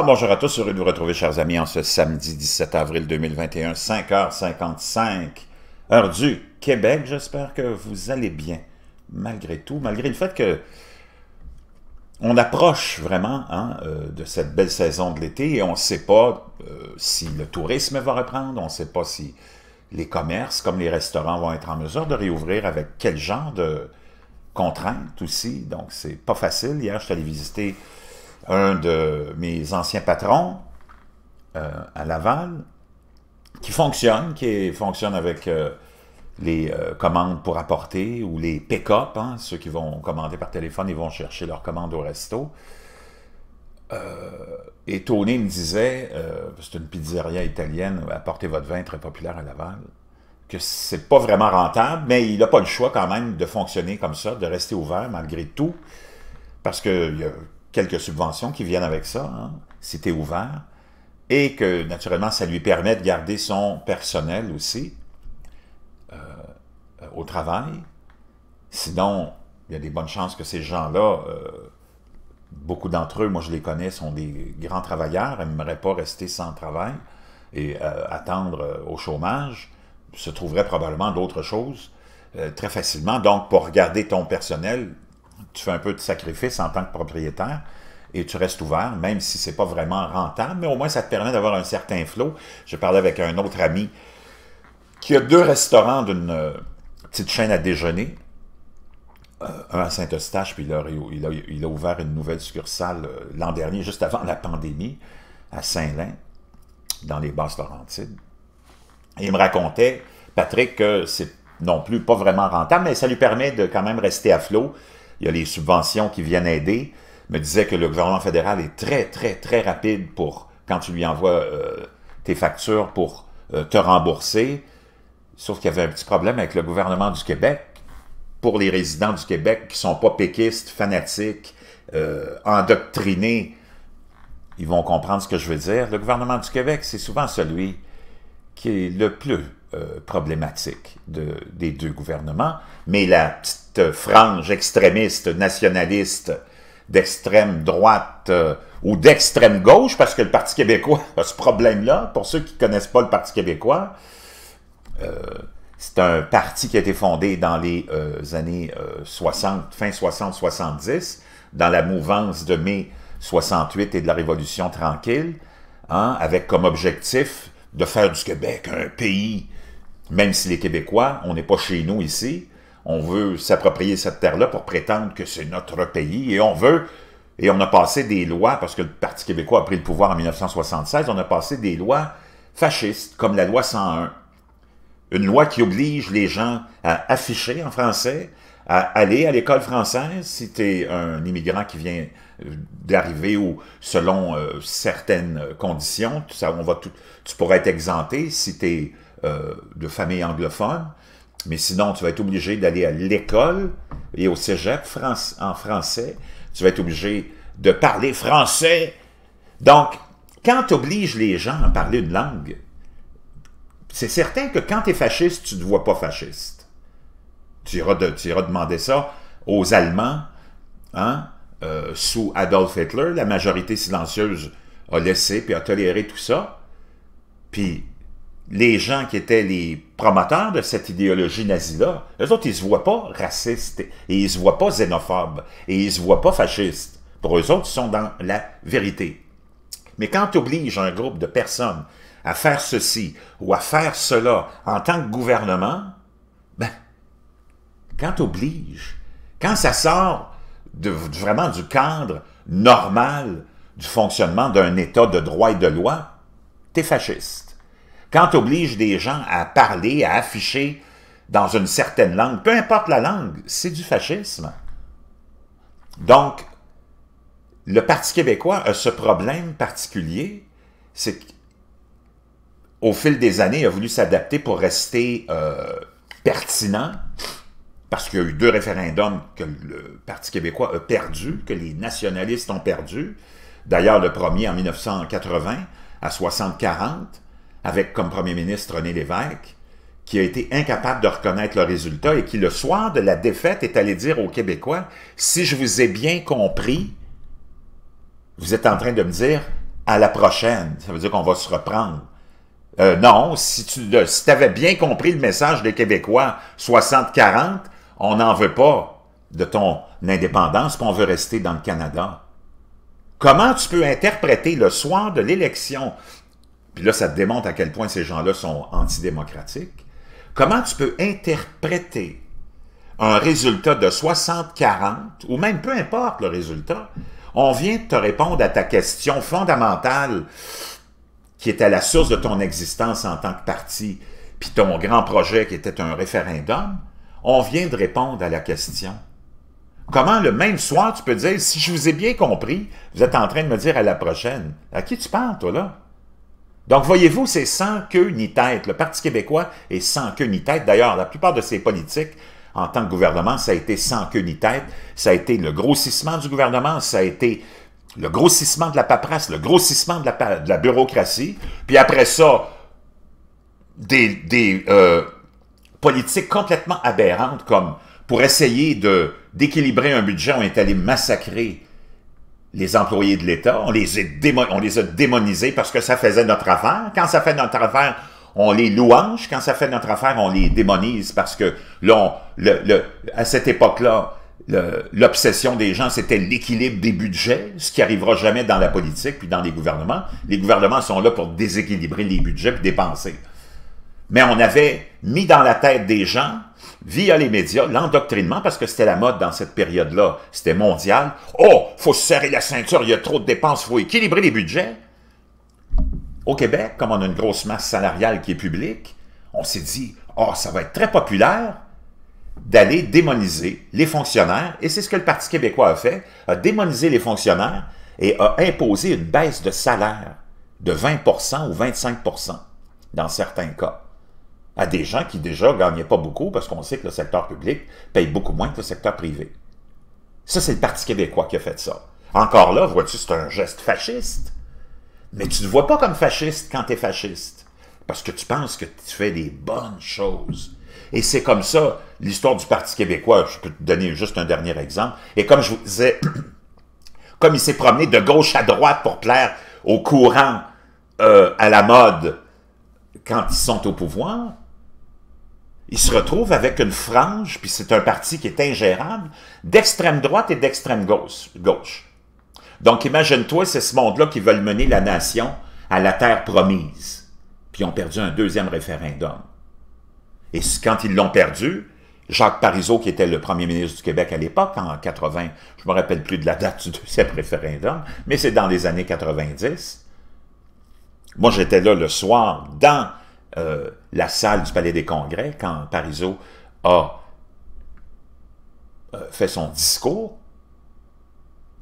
Ah, bonjour à tous, heureux de vous retrouver, chers amis, en ce samedi 17 avril 2021, 5h55, heure du Québec. J'espère que vous allez bien, malgré tout, malgré le fait que on approche vraiment hein, euh, de cette belle saison de l'été et on ne sait pas euh, si le tourisme va reprendre, on ne sait pas si les commerces, comme les restaurants, vont être en mesure de réouvrir avec quel genre de contraintes aussi. Donc, c'est pas facile. Hier, je suis allé visiter un de mes anciens patrons euh, à Laval, qui fonctionne, qui fonctionne avec euh, les euh, commandes pour apporter ou les pick-up, hein, ceux qui vont commander par téléphone, ils vont chercher leurs commandes au resto. et Tony me disait, c'est une pizzeria italienne, apportez votre vin très populaire à Laval, que c'est pas vraiment rentable, mais il n'a pas le choix quand même de fonctionner comme ça, de rester ouvert malgré tout, parce qu'il y a quelques subventions qui viennent avec ça, hein, si tu es ouvert, et que naturellement, ça lui permet de garder son personnel aussi euh, euh, au travail. Sinon, il y a des bonnes chances que ces gens-là, euh, beaucoup d'entre eux, moi je les connais, sont des grands travailleurs, ils n'aimeraient pas rester sans travail et attendre au chômage, se trouverait probablement d'autres choses très facilement. Donc, pour garder ton personnel, tu fais un peu de sacrifice en tant que propriétaire et tu restes ouvert, même si ce n'est pas vraiment rentable, mais au moins ça te permet d'avoir un certain flot. Je parlais avec un autre ami qui a deux restaurants d'une euh, petite chaîne à déjeuner, euh, un à Saint-Eustache, puis il a, il, a, ouvert une nouvelle succursale euh, l'an dernier, juste avant la pandémie, à Saint-Lin, dans les Basses-Laurentides. il me racontait, Patrick, que c'est non plus pas vraiment rentable, mais ça lui permet de quand même rester à flot, il y a les subventions qui viennent aider, me disait que le gouvernement fédéral est très, très, très rapide pour, quand tu lui envoies euh, tes factures pour euh, te rembourser, sauf qu'il y avait un petit problème avec le gouvernement du Québec, pour les résidents du Québec qui sont pas péquistes, fanatiques, euh, endoctrinés, ils vont comprendre ce que je veux dire. Le gouvernement du Québec, c'est souvent celui qui est le plus euh, problématique des deux gouvernements, mais la petite frange extrémiste, nationaliste, d'extrême droite euh, ou d'extrême gauche, parce que le Parti québécois a ce problème-là. Pour ceux qui ne connaissent pas le Parti québécois, euh, c'est un parti qui a été fondé dans les années 60, fin 60-70, dans la mouvance de mai 68 et de la Révolution tranquille, hein, avec comme objectif de faire du Québec un pays même si les Québécois, on n'est pas chez nous ici, on veut s'approprier cette terre-là pour prétendre que c'est notre pays et on veut, et on a passé des lois, parce que le Parti québécois a pris le pouvoir en 1976, on a passé des lois fascistes, comme la loi 101. Une loi qui oblige les gens à afficher en français, à aller à l'école française si tu es un immigrant qui vient euh, d'arriver ou selon euh, certaines conditions, on va tout, tu pourrais être exempté si tu es euh, de famille anglophone, mais sinon, tu vas être obligé d'aller à l'école et au cégep en français. Tu vas être obligé de parler français. Donc, quand tu les gens à parler une langue, c'est certain que quand tu es fasciste, tu ne te vois pas fasciste. Tu iras, demander ça aux Allemands, hein, euh, sous Adolf Hitler, la majorité silencieuse a laissé puis a toléré tout ça. Puis les gens qui étaient les promoteurs de cette idéologie nazie-là, eux autres, ils se voient pas racistes, et ils se voient pas xénophobes, et ils se voient pas fascistes. Pour eux autres, ils sont dans la vérité. Mais quand tu obliges un groupe de personnes à faire ceci ou à faire cela en tant que gouvernement, ben, quand tu obliges, quand ça sort vraiment du cadre normal du fonctionnement d'un État de droit et de loi, t'es fasciste. Quand tu obliges des gens à parler, à afficher dans une certaine langue, peu importe la langue, c'est du fascisme. Donc, le Parti québécois a ce problème particulier, c'est qu'au fil des années, il a voulu s'adapter pour rester euh, pertinent, parce qu'il y a eu deux référendums que le Parti québécois a perdu, que les nationalistes ont perdu. D'ailleurs, le premier en 1980, à 60-40, avec comme premier ministre René Lévesque, qui a été incapable de reconnaître le résultat et qui, le soir de la défaite, est allé dire aux Québécois, si je vous ai bien compris, vous êtes en train de me dire, à la prochaine, ça veut dire qu'on va se reprendre. Euh, non, si tu avais bien compris le message des Québécois 60-40, on n'en veut pas de ton indépendance, qu'on veut rester dans le Canada. Comment tu peux interpréter le soir de l'élection puis là, ça te démontre à quel point ces gens-là sont antidémocratiques. Comment tu peux interpréter un résultat de 60-40, ou même peu importe le résultat, on vient de te répondre à ta question fondamentale qui est à la source de ton existence en tant que parti, puis ton grand projet qui était un référendum, on vient de répondre à la question. Comment le même soir tu peux dire, si je vous ai bien compris, vous êtes en train de me dire à la prochaine. À qui tu parles, toi, là? Donc, voyez-vous, c'est sans queue ni tête. Le Parti québécois est sans queue ni tête. D'ailleurs, la plupart de ses politiques, en tant que gouvernement, ça a été sans queue ni tête. Ça a été le grossissement du gouvernement, ça a été le grossissement de la paperasse, le grossissement de la, bureaucratie. Puis après ça, des, euh, politiques complètement aberrantes comme pour essayer d'équilibrer un budget, on est allé massacrer les employés de l'État, on, les a démonisés parce que ça faisait notre affaire. Quand ça fait notre affaire, on les louange. Quand ça fait notre affaire, on les démonise parce que à cette époque-là, l'obsession des gens, c'était l'équilibre des budgets, ce qui arrivera jamais dans la politique puis dans les gouvernements. Les gouvernements sont là pour déséquilibrer les budgets puis dépenser mais on avait mis dans la tête des gens, via les médias, l'endoctrinement, parce que c'était la mode dans cette période-là, c'était mondial. Oh, faut serrer la ceinture, il y a trop de dépenses, faut équilibrer les budgets. Au Québec, comme on a une grosse masse salariale qui est publique, on s'est dit, oh, ça va être très populaire d'aller démoniser les fonctionnaires, et c'est ce que le Parti québécois a fait, a démonisé les fonctionnaires et a imposé une baisse de salaire de 20 ou 25 dans certains cas à des gens qui déjà ne gagnaient pas beaucoup parce qu'on sait que le secteur public paye beaucoup moins que le secteur privé. Ça, c'est le Parti québécois qui a fait ça. Encore là, vois-tu, c'est un geste fasciste. Mais tu ne te vois pas comme fasciste quand tu es fasciste. Parce que tu penses que tu fais des bonnes choses. Et c'est comme ça, l'histoire du Parti québécois, je peux te donner juste un dernier exemple. Et comme je vous disais, comme il s'est promené de gauche à droite pour plaire au courant, euh, à la mode, quand ils sont au pouvoir, il se retrouve avec une frange, puis c'est un parti qui est ingérable, d'extrême droite et d'extrême gauche. gauche. Donc imagine-toi, c'est ce monde-là qui veulent mener la nation à la terre promise. Puis ils ont perdu un deuxième référendum. Et quand ils l'ont perdu, Jacques Parizeau, qui était le premier ministre du Québec à l'époque, en 80, je me rappelle plus de la date du deuxième référendum, mais c'est dans les années 90. Moi, j'étais là le soir, dans euh, la salle du Palais des Congrès, quand Parizeau a euh, fait son discours,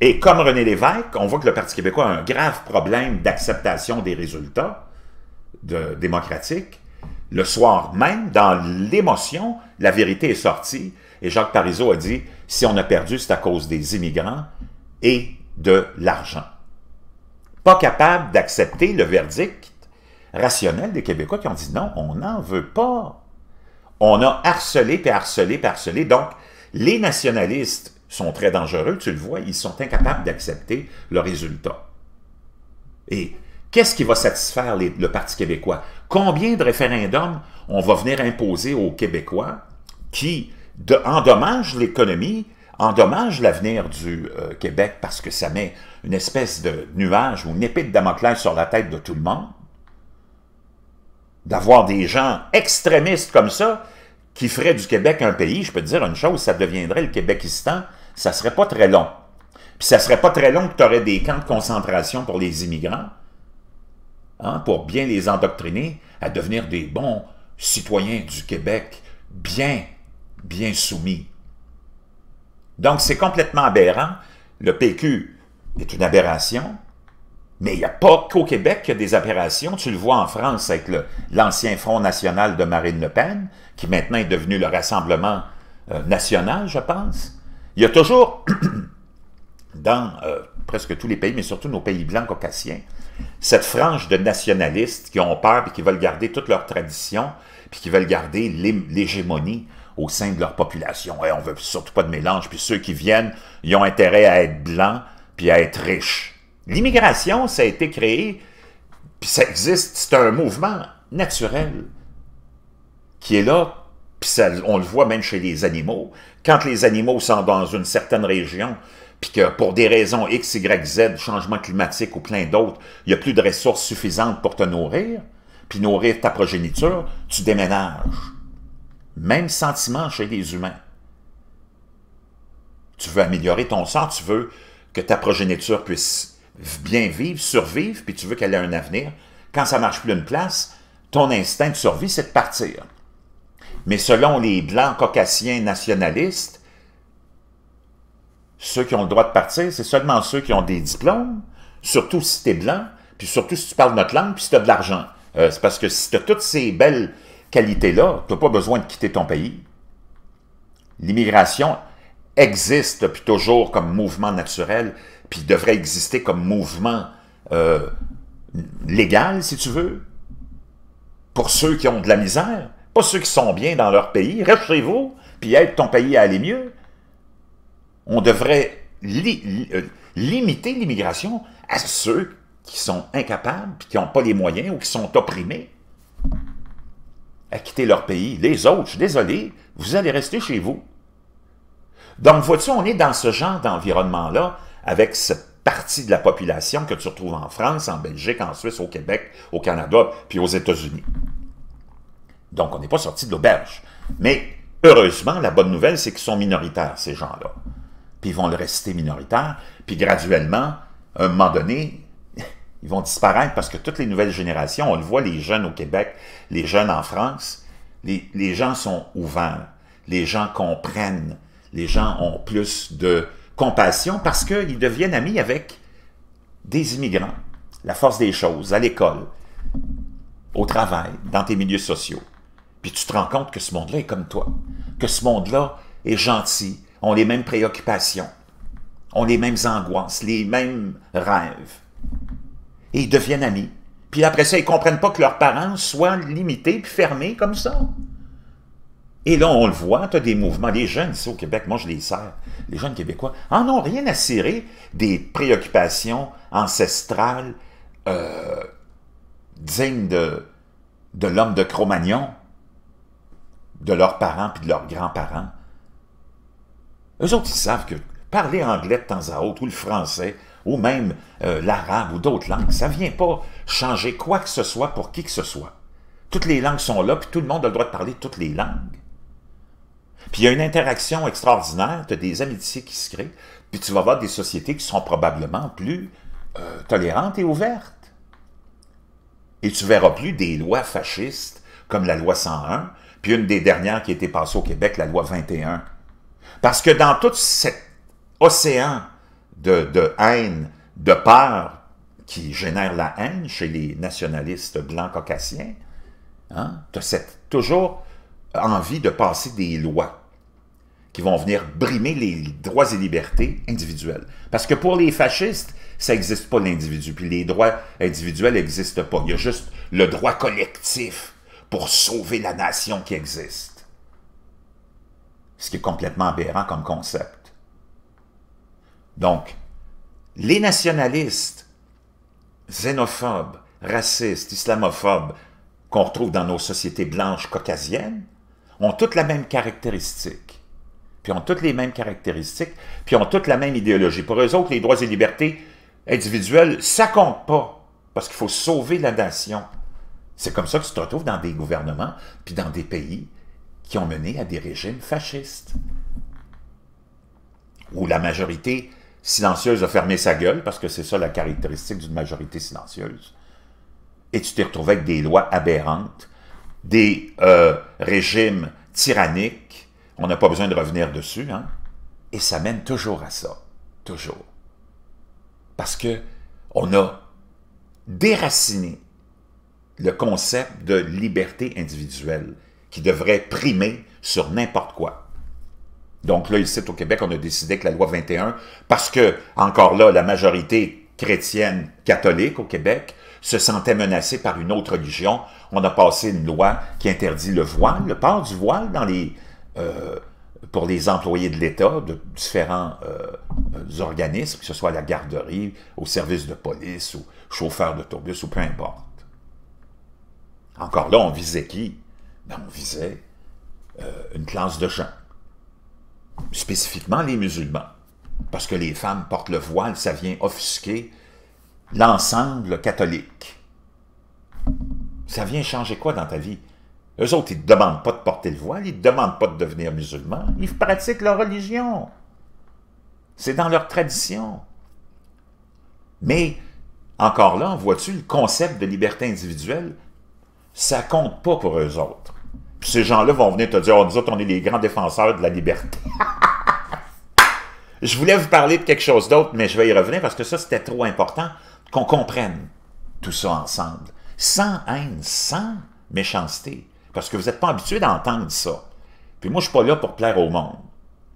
et comme René Lévesque, on voit que le Parti québécois a un grave problème d'acceptation des résultats démocratiques. Le soir même, dans l'émotion, la vérité est sortie et Jacques Parizeau a dit « Si on a perdu, c'est à cause des immigrants et de l'argent. » Pas capable d'accepter le verdict rationnels des Québécois qui ont dit non, on n'en veut pas. On a harcelé, puis harcelé, puis harcelé. Donc, les nationalistes sont très dangereux, tu le vois, ils sont incapables d'accepter le résultat. Et qu'est-ce qui va satisfaire le Parti québécois? Combien de référendums on va venir imposer aux Québécois qui de, endommagent l'économie, endommagent l'avenir du euh, Québec parce que ça met une espèce de nuage ou une épée de Damoclès sur la tête de tout le monde? d'avoir des gens extrémistes comme ça qui feraient du Québec un pays, je peux te dire une chose, ça deviendrait le Québecistan, ça serait pas très long. Puis ça serait pas très long que tu aurais des camps de concentration pour les immigrants, hein, pour bien les endoctriner à devenir des bons citoyens du Québec, bien, bien soumis. Donc c'est complètement aberrant. Le PQ est une aberration. Mais il n'y a pas qu'au Québec qu'il y a des aberrations. Tu le vois en France avec l'ancien Front national de Marine Le Pen, qui maintenant est devenu le Rassemblement euh, national, je pense. Il y a toujours, dans euh, presque tous les pays, mais surtout nos pays blancs caucasiens, cette frange de nationalistes qui ont peur et qui veulent garder toutes leurs traditions puis qui veulent garder l'hégémonie au sein de leur population. Et on veut surtout pas de mélange, puis ceux qui viennent, ils ont intérêt à être blancs, puis à être riches. L'immigration, ça a été créé, puis ça existe, c'est un mouvement naturel qui est là, puis on le voit même chez les animaux. Quand les animaux sont dans une certaine région, puis que pour des raisons X, Y, Z, changement climatique ou plein d'autres, il n'y a plus de ressources suffisantes pour te nourrir, puis nourrir ta progéniture, tu déménages. Même sentiment chez les humains. Tu veux améliorer ton sang, tu veux que ta progéniture puisse bien vivre, survivre, puis tu veux qu'elle ait un avenir, quand ça marche plus une place, ton instinct de survie, c'est de partir. Mais selon les blancs caucasiens nationalistes, ceux qui ont le droit de partir, c'est seulement ceux qui ont des diplômes, surtout si tu es blanc, puis surtout si tu parles notre langue, puis si tu as de l'argent. Euh, c'est parce que si tu as toutes ces belles qualités-là, tu n'as pas besoin de quitter ton pays. L'immigration existe puis toujours comme mouvement naturel puis devrait exister comme mouvement euh, légal, si tu veux, pour ceux qui ont de la misère, pas ceux qui sont bien dans leur pays. Reste chez vous, puis aide ton pays à aller mieux. On devrait euh, limiter l'immigration à ceux qui sont incapables, puis qui n'ont pas les moyens ou qui sont opprimés à quitter leur pays. Les autres, je suis désolé, vous allez rester chez vous. Donc, vois-tu, on est dans ce genre d'environnement-là avec cette partie de la population que tu retrouves en France, en Belgique, en Suisse, au Québec, au Canada, puis aux États-Unis. Donc, on n'est pas sorti de l'auberge. Mais, heureusement, la bonne nouvelle, c'est qu'ils sont minoritaires, ces gens-là. Puis ils vont le rester minoritaires, puis graduellement, à un moment donné, ils vont disparaître parce que toutes les nouvelles générations, on le voit, les jeunes au Québec, les jeunes en France, les gens sont ouverts, les gens comprennent, les gens ont plus de compassion parce qu'ils deviennent amis avec des immigrants, la force des choses, à l'école, au travail, dans tes milieux sociaux. Puis tu te rends compte que ce monde-là est comme toi, que ce monde-là est gentil, ont les mêmes préoccupations, ont les mêmes angoisses, les mêmes rêves. Et ils deviennent amis. Puis après ça, ils comprennent pas que leurs parents soient limités puis fermés comme ça. Et là, on le voit, tu as des mouvements. Les jeunes ici au Québec, moi je les sers, les jeunes Québécois, en ont rien à cirer des préoccupations ancestrales euh, dignes de, de l'homme de Cro-Magnon, de leurs parents puis de leurs grands-parents. Eux autres, ils savent que parler anglais de temps à autre, ou le français, ou même euh, l'arabe ou d'autres langues, ça ne vient pas changer quoi que ce soit pour qui que ce soit. Toutes les langues sont là, puis tout le monde a le droit de parler toutes les langues. Puis il y a une interaction extraordinaire, tu as des amitiés qui se créent, puis tu vas voir des sociétés qui sont probablement plus euh, tolérantes et ouvertes. Et tu verras plus des lois fascistes comme la loi 101, puis une des dernières qui a été passée au Québec, la loi 21. Parce que dans tout cet océan de, haine, de peur qui génère la haine chez les nationalistes blancs caucasiens, hein, tu as cette, toujours envie de passer des lois qui vont venir brimer les droits et libertés individuelles. Parce que pour les fascistes, ça n'existe pas l'individu, puis les droits individuels n'existent pas. Il y a juste le droit collectif pour sauver la nation qui existe. Ce qui est complètement aberrant comme concept. Donc, les nationalistes, xénophobes, racistes, islamophobes, qu'on retrouve dans nos sociétés blanches caucasiennes, ont toutes la même caractéristique, puis ont toutes les mêmes caractéristiques, puis ont toutes la même idéologie. Pour eux autres, les droits et libertés individuelles, ça compte pas, parce qu'il faut sauver la nation. C'est comme ça que tu te retrouves dans des gouvernements, puis dans des pays qui ont mené à des régimes fascistes, où la majorité silencieuse a fermé sa gueule, parce que c'est ça la caractéristique d'une majorité silencieuse. Et tu t'es retrouvé avec des lois aberrantes des euh, régimes tyranniques. On n'a pas besoin de revenir dessus. Hein? Et ça mène toujours à ça. Toujours. Parce que on a déraciné le concept de liberté individuelle qui devrait primer sur n'importe quoi. Donc là, ici, au Québec, on a décidé que la loi 21, parce que, encore là, la majorité chrétienne catholique au Québec se sentaient menacés par une autre religion. On a passé une loi qui interdit le voile, le port du voile euh, pour les employés de l'État, de différents euh, organismes, que ce soit à la garderie, au service de police, ou chauffeur d'autobus, ou peu importe. Encore là, on visait qui? Ben, on visait euh, une classe de gens, spécifiquement les musulmans, parce que les femmes portent le voile, ça vient offusquer l'ensemble catholique. Ça vient changer quoi dans ta vie? Eux autres, ils ne te demandent pas de porter le voile, ils ne te demandent pas de devenir musulman, ils pratiquent leur religion. C'est dans leur tradition. Mais, encore là, vois-tu, le concept de liberté individuelle, ça compte pas pour eux autres. ces gens-là vont venir te dire, oh, nous on est les grands défenseurs de la liberté. je voulais vous parler de quelque chose d'autre, mais je vais y revenir parce que ça, c'était trop important qu'on comprenne tout ça ensemble, sans haine, sans méchanceté, parce que vous n'êtes pas habitué d'entendre ça. Puis moi, je ne suis pas là pour plaire au monde.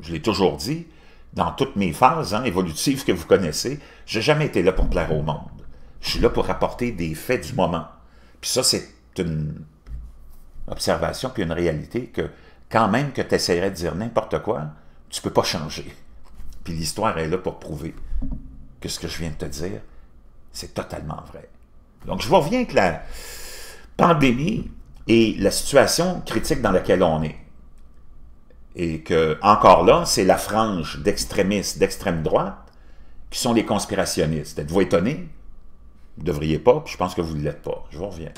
Je l'ai toujours dit, dans toutes mes phases hein, évolutives que vous connaissez, je n'ai jamais été là pour plaire au monde. Je suis là pour apporter des faits du moment. Puis ça, c'est une observation puis une réalité que quand même que tu essaierais de dire n'importe quoi, tu peux pas changer. Puis l'histoire est là pour prouver que ce que je viens de te dire, c'est totalement vrai. Donc, je vous reviens que la pandémie et la situation critique dans laquelle on est. Et que, encore là, c'est la frange d'extrémistes d'extrême droite qui sont les conspirationnistes. Êtes-vous étonné? Vous ne devriez pas, puis je pense que vous ne l'êtes pas. Je vous reviens.